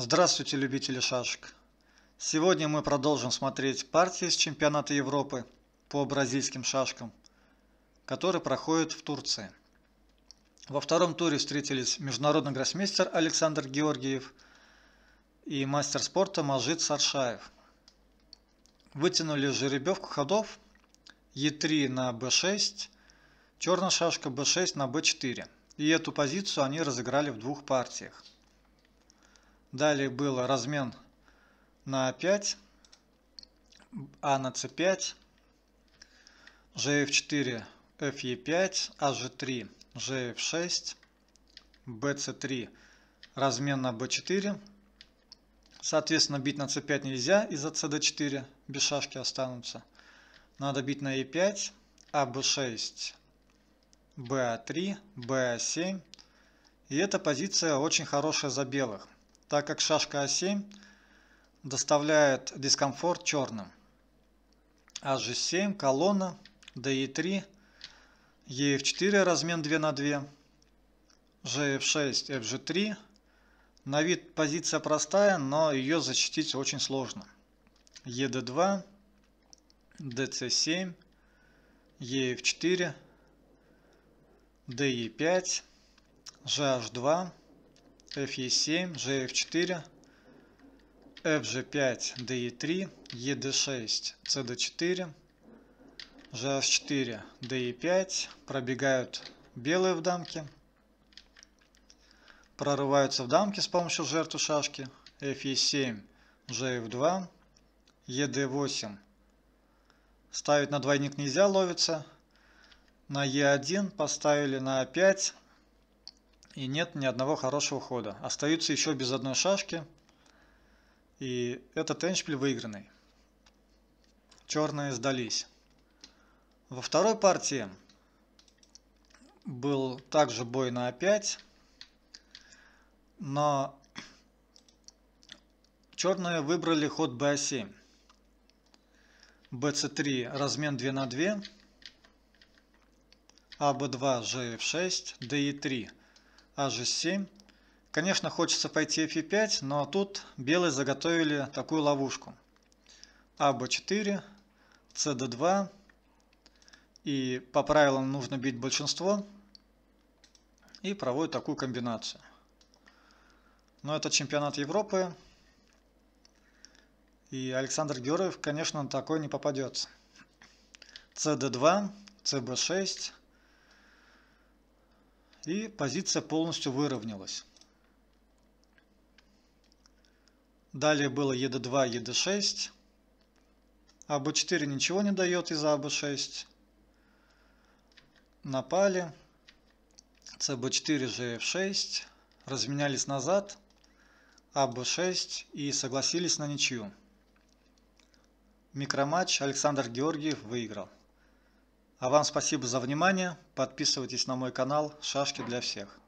Здравствуйте, любители шашек! Сегодня мы продолжим смотреть партии с чемпионата Европы по бразильским шашкам, которые проходят в Турции. Во втором туре встретились международный гроссмейстер Александр Георгиев и мастер спорта Мажид Саршаев. Вытянули жеребьевку ходов Е3 на b 6 черная шашка b 6 на b 4 И эту позицию они разыграли в двух партиях – Далее был размен на 5, А на c5, gf4, fe5, hg3, gf6, bc3, размен на б 4 Соответственно, бить на c5 нельзя из-за cd4, без шашки останутся. Надо бить на e5, аб6, ба3, ба7. И эта позиция очень хорошая за белых так как шашка А7 доставляет дискомфорт черным. HG7, а колонна, де 3 EF4, размен 2 на 2, GF6, фж 3 На вид позиция простая, но ее защитить очень сложно. ED2, DC7, EF4, де 5 GH2, FE7, GF4, FG5, DE3, ED6, CD4, GH4, DE5, пробегают белые в дамке, прорываются в дамки с помощью жертвы шашки, FE7, GF2, ED8. Ставить на двойник нельзя, ловится. На E1 поставили на А5, и нет ни одного хорошего хода. Остаются еще без одной шашки, и этот эндшпиль выигранный. Черные сдались. Во второй партии был также бой на А5, но черные выбрали ход БА7. БЦ3 размен 2 на 2, АБ2 ЖФ6, ДИ3 hg7. Конечно, хочется пойти f5, но тут белые заготовили такую ловушку. аб4, cd2. И по правилам нужно бить большинство. И проводит такую комбинацию. Но это чемпионат Европы. И Александр Героев, конечно, на такой не попадется. cd2, cb6, и позиция полностью выровнялась. Далее было ЕД2, ЕД6. АБ4 ничего не дает из-за АБ6. Напали. СБ4, ЖФ6. Разменялись назад. АБ6 и согласились на ничью. Микроматч Александр Георгиев выиграл. А вам спасибо за внимание. Подписывайтесь на мой канал «Шашки для всех».